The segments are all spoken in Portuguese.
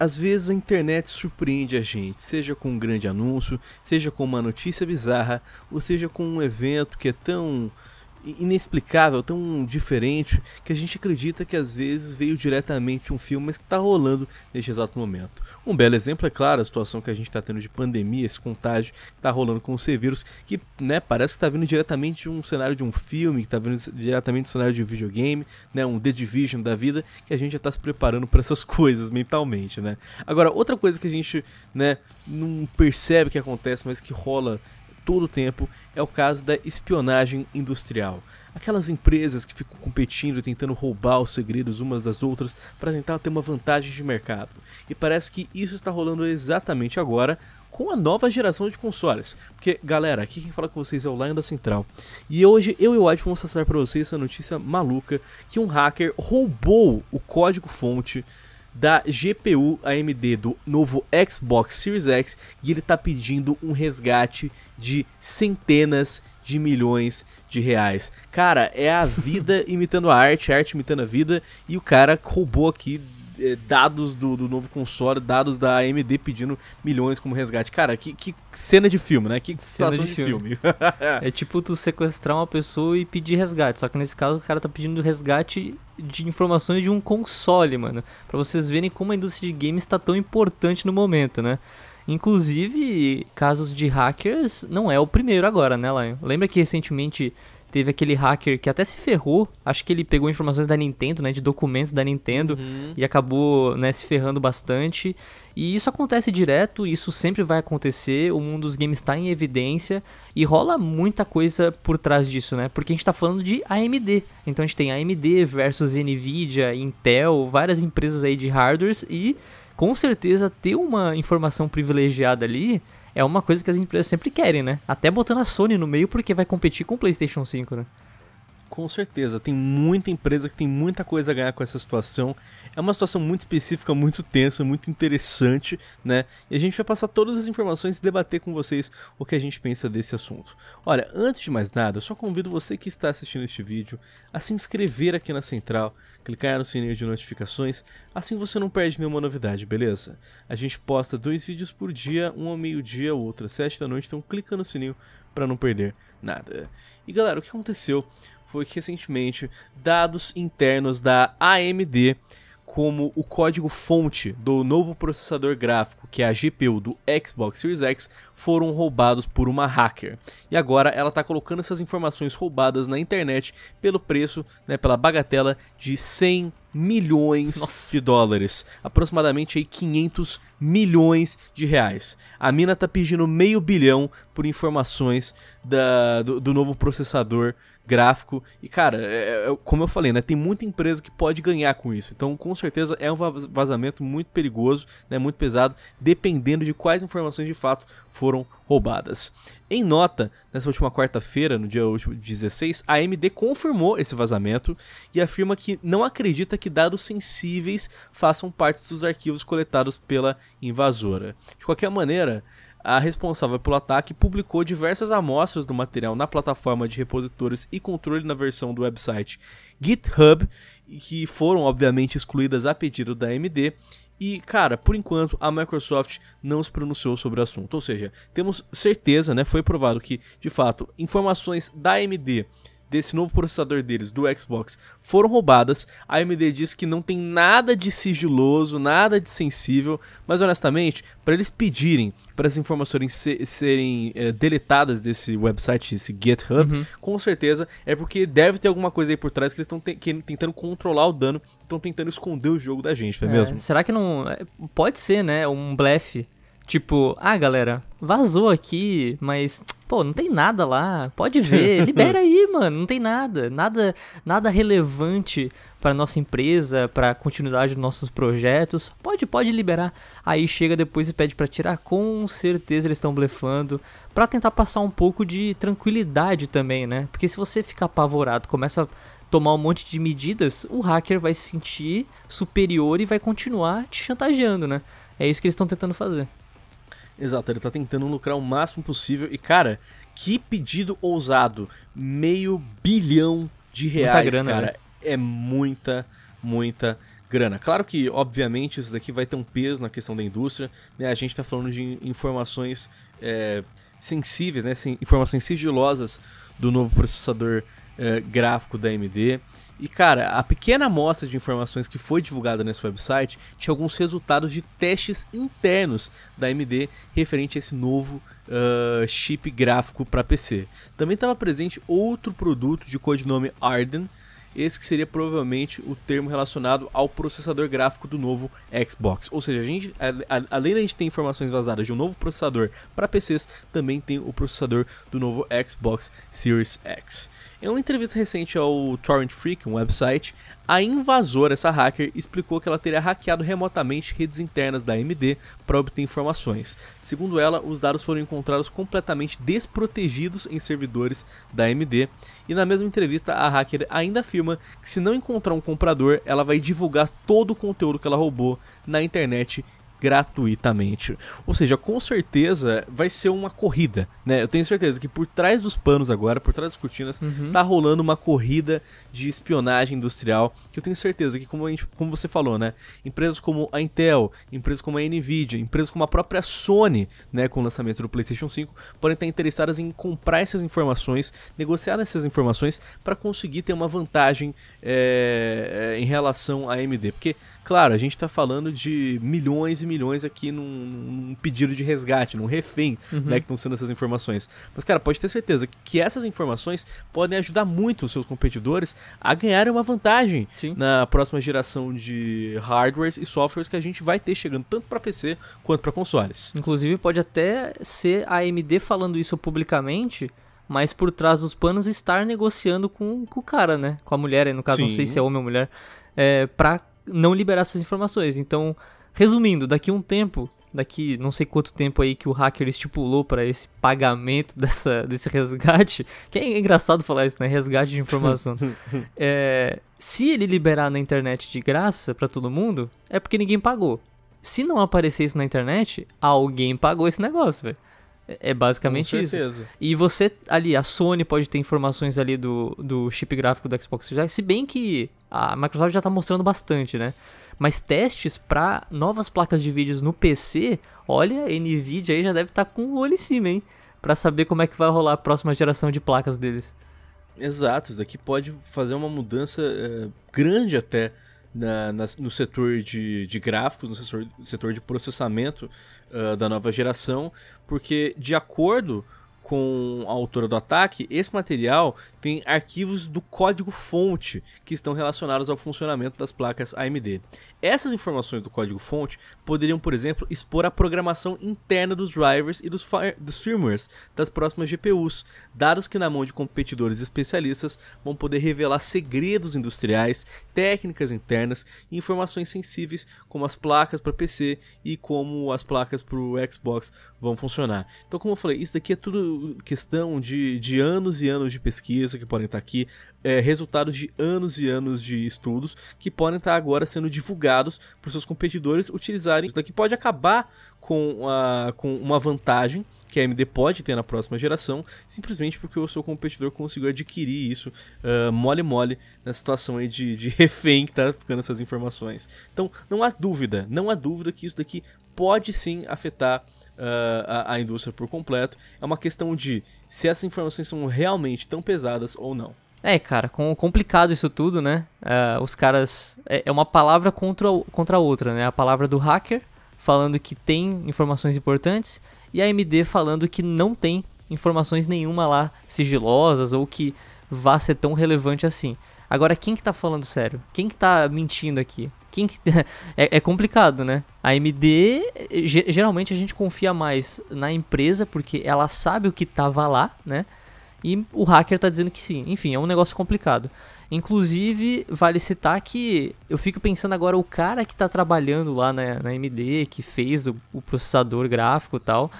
Às vezes a internet surpreende a gente, seja com um grande anúncio, seja com uma notícia bizarra, ou seja com um evento que é tão inexplicável, tão diferente, que a gente acredita que às vezes veio diretamente um filme, mas que está rolando neste exato momento. Um belo exemplo é claro a situação que a gente está tendo de pandemia, esse contágio que está rolando com o vírus, que né, parece que está vindo diretamente de um cenário de um filme, que está vindo diretamente de um cenário de um videogame, né, um The Division da vida, que a gente já está se preparando para essas coisas mentalmente. Né? Agora, outra coisa que a gente né, não percebe que acontece, mas que rola todo o tempo é o caso da espionagem industrial. Aquelas empresas que ficam competindo e tentando roubar os segredos umas das outras para tentar ter uma vantagem de mercado. E parece que isso está rolando exatamente agora com a nova geração de consoles. Porque, galera, aqui quem fala com vocês é o Lion da Central. E hoje eu e o White vamos mostrar para vocês essa notícia maluca que um hacker roubou o código-fonte da GPU AMD do novo Xbox Series X e ele está pedindo um resgate de centenas de milhões de reais. Cara, é a vida imitando a arte, a arte imitando a vida e o cara roubou aqui é, dados do, do, novo console, dados da AMD pedindo milhões como resgate. Cara, que, que cena de filme, né? Que cena de, de, filme. filme. é tipo tu sequestrar uma pessoa e pedir resgate, só que nesse caso o cara tá pedindo resgate de informações de um console, mano. Para vocês verem como a indústria de games está tão importante no momento, né? Inclusive, casos de hackers não é o primeiro agora, né, Lion? Lembra que recentemente Teve aquele hacker que até se ferrou, acho que ele pegou informações da Nintendo, né, de documentos da Nintendo uhum. e acabou, né, se ferrando bastante. E isso acontece direto, isso sempre vai acontecer, o mundo dos games está em evidência e rola muita coisa por trás disso, né? Porque a gente está falando de AMD. Então a gente tem AMD versus Nvidia, Intel, várias empresas aí de hardwares e com certeza ter uma informação privilegiada ali é uma coisa que as empresas sempre querem, né? Até botando a Sony no meio porque vai competir com o PlayStation 5, né? Com certeza, tem muita empresa que tem muita coisa a ganhar com essa situação. É uma situação muito específica, muito tensa, muito interessante, né? E a gente vai passar todas as informações e debater com vocês o que a gente pensa desse assunto. Olha, antes de mais nada, eu só convido você que está assistindo este vídeo a se inscrever aqui na central, clicar no sininho de notificações, assim você não perde nenhuma novidade, beleza? A gente posta dois vídeos por dia, um ao meio-dia, outro às sete da noite, então clica no sininho para não perder nada. E galera, o que aconteceu? foi que recentemente dados internos da AMD como o código-fonte do novo processador gráfico, que é a GPU do Xbox Series X, foram roubados por uma hacker. E agora ela está colocando essas informações roubadas na internet pelo preço, né, pela bagatela de 100 milhões Nossa. de dólares, aproximadamente aí 500 milhões de reais. A mina tá pedindo meio bilhão por informações da, do, do novo processador gráfico. E cara, é, é, é como eu falei, né, tem muita empresa que pode ganhar com isso. Então, com certeza é um vazamento muito perigoso, né, muito pesado, dependendo de quais informações de fato foram roubadas. Em nota, nessa última quarta-feira, no dia 16, a AMD confirmou esse vazamento e afirma que não acredita que dados sensíveis façam parte dos arquivos coletados pela invasora. De qualquer maneira, a responsável pelo ataque publicou diversas amostras do material na plataforma de repositórios e controle na versão do website GitHub, que foram obviamente excluídas a pedido da AMD e, cara, por enquanto a Microsoft não se pronunciou sobre o assunto. Ou seja, temos certeza, né? Foi provado que, de fato, informações da AMD desse novo processador deles, do Xbox, foram roubadas. A AMD diz que não tem nada de sigiloso, nada de sensível, mas honestamente, para eles pedirem para as informações se, serem é, deletadas desse website, esse GitHub, uhum. com certeza é porque deve ter alguma coisa aí por trás que eles estão te tentando controlar o dano, estão tentando esconder o jogo da gente, não é, é mesmo? Será que não. É, pode ser, né? Um blefe. Tipo, ah, galera, vazou aqui, mas Pô, não tem nada lá, pode ver, libera aí, mano, não tem nada, nada, nada relevante para nossa empresa, para continuidade dos nossos projetos. Pode, pode liberar. Aí chega depois e pede para tirar. Com certeza eles estão blefando para tentar passar um pouco de tranquilidade também, né? Porque se você fica apavorado, começa a tomar um monte de medidas, o hacker vai se sentir superior e vai continuar te chantageando, né? É isso que eles estão tentando fazer. Exato, ele tá tentando lucrar o máximo possível. E, cara, que pedido ousado. Meio bilhão de reais, muita grana, né? cara. Né? É muita, muita grana. Claro que, obviamente, isso daqui vai ter um peso na questão da indústria. Né? A gente tá falando de informações é, sensíveis, né? Informações sigilosas do novo processador eh, gráfico da AMD. E cara, a pequena amostra de informações que foi divulgada nesse website tinha alguns resultados de testes internos da AMD referente a esse novo uh, chip gráfico para PC. Também estava presente outro produto de codinome Arden, esse que seria provavelmente o termo relacionado ao processador gráfico do novo Xbox. Ou seja, a gente, a, a, além da gente ter informações vazadas de um novo processador para PCs, também tem o processador do novo Xbox Series X. Em uma entrevista recente ao Torrent Freak, um website, a invasora, essa hacker, explicou que ela teria hackeado remotamente redes internas da AMD para obter informações. Segundo ela, os dados foram encontrados completamente desprotegidos em servidores da AMD. E na mesma entrevista, a hacker ainda afirma que se não encontrar um comprador, ela vai divulgar todo o conteúdo que ela roubou na internet gratuitamente. Ou seja, com certeza vai ser uma corrida, né? Eu tenho certeza que por trás dos panos agora, por trás das cortinas, uhum. tá rolando uma corrida de espionagem industrial, que eu tenho certeza que como, gente, como você falou, né, empresas como a Intel, empresas como a Nvidia, empresas como a própria Sony, né, com o lançamento do PlayStation 5, podem estar interessadas em comprar essas informações, negociar essas informações para conseguir ter uma vantagem é, em relação à AMD, porque Claro, a gente está falando de milhões e milhões aqui num, num pedido de resgate, num refém, uhum. né, que estão sendo essas informações. Mas, cara, pode ter certeza que, que, essas informações podem ajudar muito os seus competidores a ganharem uma vantagem Sim. na próxima geração de hardwares e softwares que a gente vai ter chegando tanto para PC quanto para consoles. Inclusive, pode até ser a AMD falando isso publicamente mas por trás dos panos estar negociando com, com, o cara, né? Com a mulher, no caso, Sim. não sei se é homem ou mulher, é, pra não liberar essas informações. Então, resumindo, daqui um tempo, daqui não sei quanto tempo aí que o hacker estipulou para esse pagamento dessa, desse resgate, que é engraçado falar isso, né? Resgate de informação. é, se ele liberar na internet de graça para todo mundo, é porque ninguém pagou. Se não aparecer isso na internet, alguém pagou esse negócio, velho. É basicamente Com certeza. isso. E você ali, a Sony pode ter informações ali do, do chip gráfico do Xbox já, se bem que a Microsoft já está mostrando bastante, né? Mas testes para novas placas de vídeos no PC, olha, a Nvidia aí já deve estar tá com o olho em cima, hein? Para saber como é que vai rolar a próxima geração de placas deles. Exato, isso aqui pode fazer uma mudança é, grande até na, na, no setor de, de gráficos, no setor, setor de processamento uh, da nova geração, porque de acordo com a autora do ataque, esse material tem arquivos do código-fonte que estão relacionados ao funcionamento das placas AMD. Essas informações do código-fonte poderiam, por exemplo, expor a programação interna dos drivers e dos, dos firmwares das próximas GPUs, dados que, na mão de competidores especialistas, vão poder revelar segredos industriais, técnicas internas e informações sensíveis como as placas para PC e como as placas para o Xbox vão funcionar. Então, como eu falei, isso daqui é tudo questão de, de anos e anos de pesquisa que podem estar aqui, é, resultados de anos e anos de estudos que podem estar agora sendo divulgados para seus competidores utilizarem. Isso daqui então, pode acabar com, a, com uma vantagem que a AMD pode ter na próxima geração, simplesmente porque o seu competidor conseguiu adquirir isso uh, mole mole na situação aí de, de refém que está ficando essas informações. Então não há dúvida, não há dúvida que isso daqui pode sim afetar Uh, a, a, indústria por completo. É uma questão de se essas informações são realmente tão pesadas ou não. É, cara, com, complicado isso tudo, né? Uh, os caras. É, é, uma palavra contra, contra a outra, né? A palavra do hacker falando que tem informações importantes e a AMD falando que não tem informações nenhuma lá sigilosas ou que vá ser tão relevante assim. Agora, quem que tá falando sério? Quem que tá mentindo aqui? Quem que... é, é, complicado, né? A AMD, geralmente a gente confia mais na empresa porque ela sabe o que tava lá, né? e o hacker está dizendo que sim. Enfim, é um negócio complicado. Inclusive, vale citar que eu fico pensando agora, o cara que está trabalhando lá na, na AMD, que fez o, o processador gráfico e tal,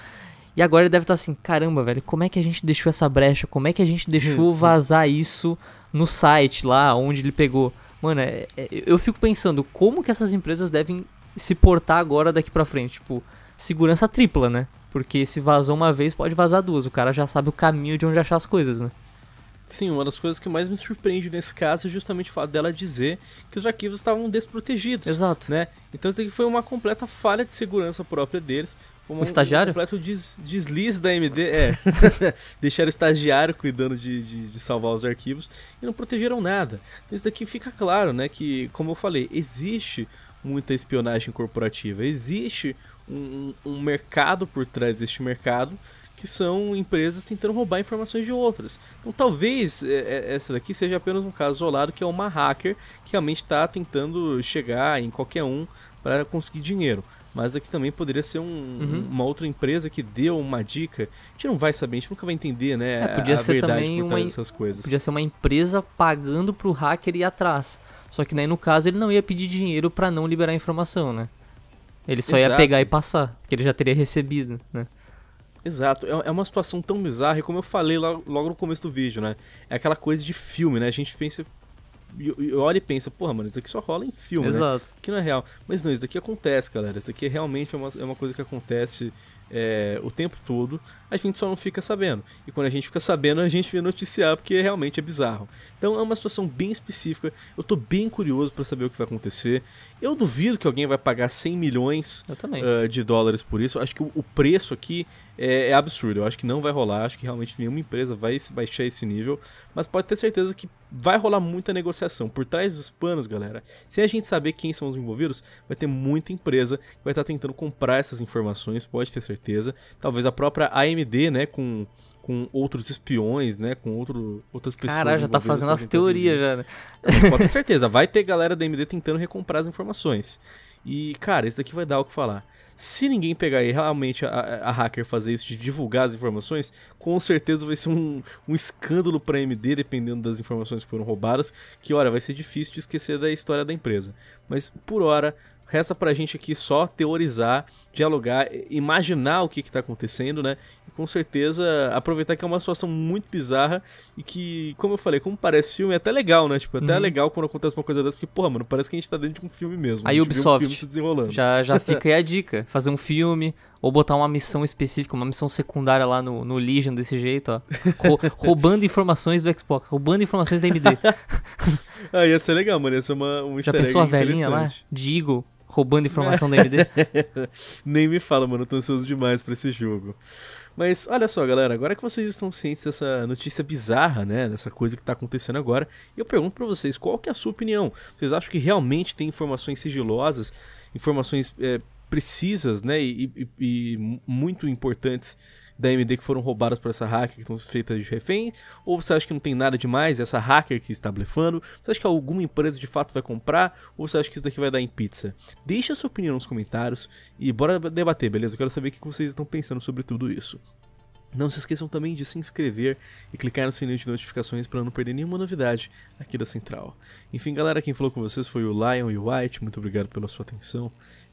e agora ele deve estar tá assim, caramba, velho, como é que a gente deixou essa brecha? Como é que a gente deixou uhum. vazar isso no site lá onde ele pegou? Mano, é, é, eu fico pensando, como que essas empresas devem se portar agora daqui para frente? Tipo, segurança tripla, né? Porque se vazou uma vez, pode vazar duas. O cara já sabe o caminho de onde achar as coisas, né? Sim, uma das coisas que mais me surpreende nesse caso é justamente o fato dela dizer que os arquivos estavam desprotegidos. Exato. Né? Então isso aqui foi uma completa falha de segurança própria deles. Foi uma, o estagiário? Um completo des, deslize da MD. É. Deixaram o estagiário cuidando de, de, de, salvar os arquivos e não protegeram nada. Então isso daqui fica claro, né? Que, como eu falei, existe muita espionagem corporativa. Existe um, um mercado por trás deste mercado que são empresas tentando roubar informações de outras. Então talvez é, é, essa daqui seja apenas um caso isolado que é uma hacker que realmente está tentando chegar em qualquer um para conseguir dinheiro. Mas aqui também poderia ser um, uhum. uma outra empresa que deu uma dica. A gente não vai saber, a gente nunca vai entender, né? É, podia a, ser verdade também por trás uma, dessas coisas. Podia ser uma empresa pagando para o hacker ir atrás. Só que né, no caso ele não ia pedir dinheiro para não liberar a informação, né? Ele só Exato. ia pegar e passar, porque ele já teria recebido, né? Exato, é, é uma situação tão bizarra, e como eu falei logo, no começo do vídeo, né? É aquela coisa de filme, né? A gente pensa, eu e pensa, porra, mano, isso aqui só rola em filme, né? Exato. né? Que não é real. Mas não, isso aqui acontece, galera. Isso aqui realmente é uma, é uma coisa que acontece é, o tempo todo, a gente só não fica sabendo. E quando a gente fica sabendo, a gente vê noticiar porque realmente é bizarro. Então é uma situação bem específica. Eu tô bem curioso para saber o que vai acontecer. Eu duvido que alguém vai pagar 100 milhões uh, de dólares por isso. Eu acho que o, preço aqui é, é, absurdo. Eu acho que não vai rolar. Eu acho que realmente nenhuma empresa vai se baixar esse nível. Mas pode ter certeza que vai rolar muita negociação. Por trás dos panos, galera, sem a gente saber quem são os envolvidos, vai ter muita empresa que vai estar tentando comprar essas informações. Pode ter certeza certeza. Talvez a própria AMD, né, com com outros espiões, né? Com outro, outras pessoas. Cara, já tá fazendo as teorias já, né? Com certeza, vai ter galera da AMD tentando recomprar as informações. E, cara, isso daqui vai dar o que falar. Se ninguém pegar aí realmente a, a, hacker fazer isso de divulgar as informações, com certeza vai ser um, um escândalo pra AMD, dependendo das informações que foram roubadas, que, olha, vai ser difícil de esquecer da história da empresa. Mas, por hora, resta pra gente aqui só teorizar dialogar, imaginar o que está acontecendo, né? E com certeza aproveitar que é uma situação muito bizarra e que, como eu falei, como parece filme, é até legal, né? Tipo, é até uhum. é legal quando acontece uma coisa dessa, porque, porra, mano, parece que a gente tá dentro de um filme mesmo. Aí Ubisoft um se desenrolando. Já, já fica aí a dica: fazer um filme ou botar uma missão específica, uma missão secundária lá no, no Legion desse jeito, ó. roubando informações do Xbox, roubando informações da AMD. ah, ia ser legal, mano. Ia ser uma, um Já pensou a velhinha lá? De Eagle roubando informação da AMD. Nem me fala, mano, eu tô ansioso demais pra esse jogo. Mas olha só, galera, agora que vocês estão cientes dessa notícia bizarra, né, dessa coisa que tá acontecendo agora, eu pergunto para vocês, qual que é a sua opinião? Vocês acham que realmente tem informações sigilosas, informações é, precisas, né, e, e, e muito importantes da AMD que foram roubadas por essa hacker, que estão feitas de refém? Ou você acha que não tem nada demais, essa hacker que está blefando? Você acha que alguma empresa de fato vai comprar? Ou você acha que isso daqui vai dar em pizza? Deixa a sua opinião nos comentários e bora debater, beleza? Eu quero saber o que vocês estão pensando sobre tudo isso. Não se esqueçam também de se inscrever e clicar no sininho de notificações para não perder nenhuma novidade aqui da Central. Enfim, galera, quem falou com vocês foi o Lion e o White, muito obrigado pela sua atenção.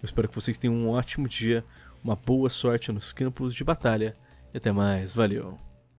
Eu espero que vocês tenham um ótimo dia, uma boa sorte nos campos de batalha até mais, valeu!